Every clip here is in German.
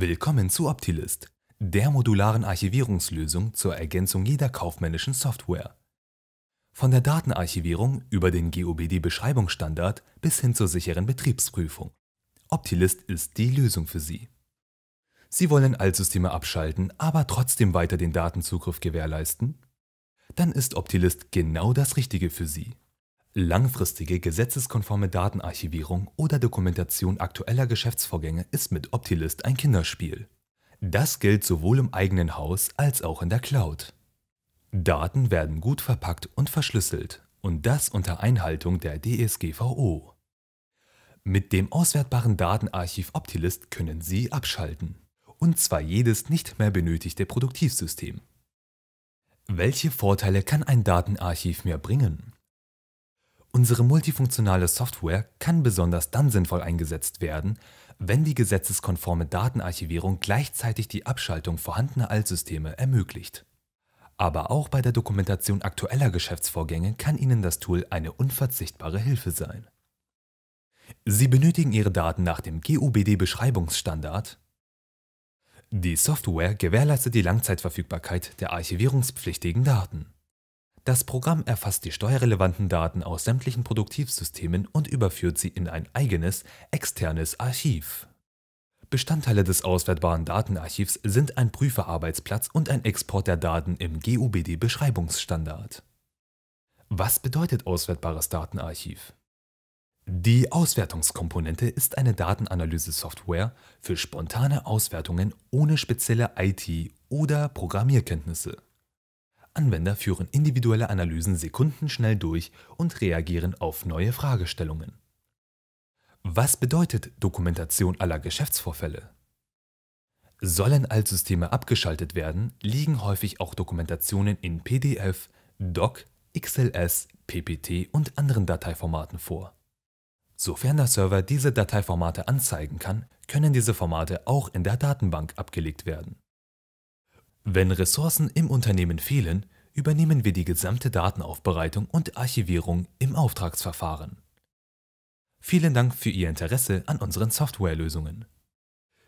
Willkommen zu Optilist, der modularen Archivierungslösung zur Ergänzung jeder kaufmännischen Software. Von der Datenarchivierung über den GOBD-Beschreibungsstandard bis hin zur sicheren Betriebsprüfung. Optilist ist die Lösung für Sie. Sie wollen Altsysteme abschalten, aber trotzdem weiter den Datenzugriff gewährleisten? Dann ist Optilist genau das Richtige für Sie. Langfristige gesetzeskonforme Datenarchivierung oder Dokumentation aktueller Geschäftsvorgänge ist mit Optilist ein Kinderspiel. Das gilt sowohl im eigenen Haus als auch in der Cloud. Daten werden gut verpackt und verschlüsselt und das unter Einhaltung der DSGVO. Mit dem auswertbaren Datenarchiv Optilist können Sie abschalten. Und zwar jedes nicht mehr benötigte Produktivsystem. Welche Vorteile kann ein Datenarchiv mehr bringen? Unsere multifunktionale Software kann besonders dann sinnvoll eingesetzt werden, wenn die gesetzeskonforme Datenarchivierung gleichzeitig die Abschaltung vorhandener Altsysteme ermöglicht. Aber auch bei der Dokumentation aktueller Geschäftsvorgänge kann Ihnen das Tool eine unverzichtbare Hilfe sein. Sie benötigen Ihre Daten nach dem GUBD-Beschreibungsstandard. Die Software gewährleistet die Langzeitverfügbarkeit der archivierungspflichtigen Daten. Das Programm erfasst die steuerrelevanten Daten aus sämtlichen Produktivsystemen und überführt sie in ein eigenes, externes Archiv. Bestandteile des auswertbaren Datenarchivs sind ein Prüferarbeitsplatz und ein Export der Daten im GUBD-Beschreibungsstandard. Was bedeutet auswertbares Datenarchiv? Die Auswertungskomponente ist eine Datenanalyse-Software für spontane Auswertungen ohne spezielle IT- oder Programmierkenntnisse. Anwender führen individuelle Analysen sekundenschnell durch und reagieren auf neue Fragestellungen. Was bedeutet Dokumentation aller Geschäftsvorfälle? Sollen Altsysteme abgeschaltet werden, liegen häufig auch Dokumentationen in PDF, Doc, XLS, PPT und anderen Dateiformaten vor. Sofern der Server diese Dateiformate anzeigen kann, können diese Formate auch in der Datenbank abgelegt werden. Wenn Ressourcen im Unternehmen fehlen, übernehmen wir die gesamte Datenaufbereitung und Archivierung im Auftragsverfahren. Vielen Dank für Ihr Interesse an unseren Softwarelösungen.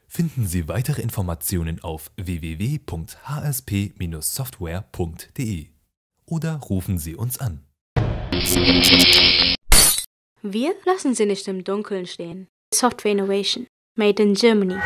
Finden Sie weitere Informationen auf www.hsp-software.de oder rufen Sie uns an. Wir lassen Sie nicht im Dunkeln stehen. Software Innovation. Made in Germany.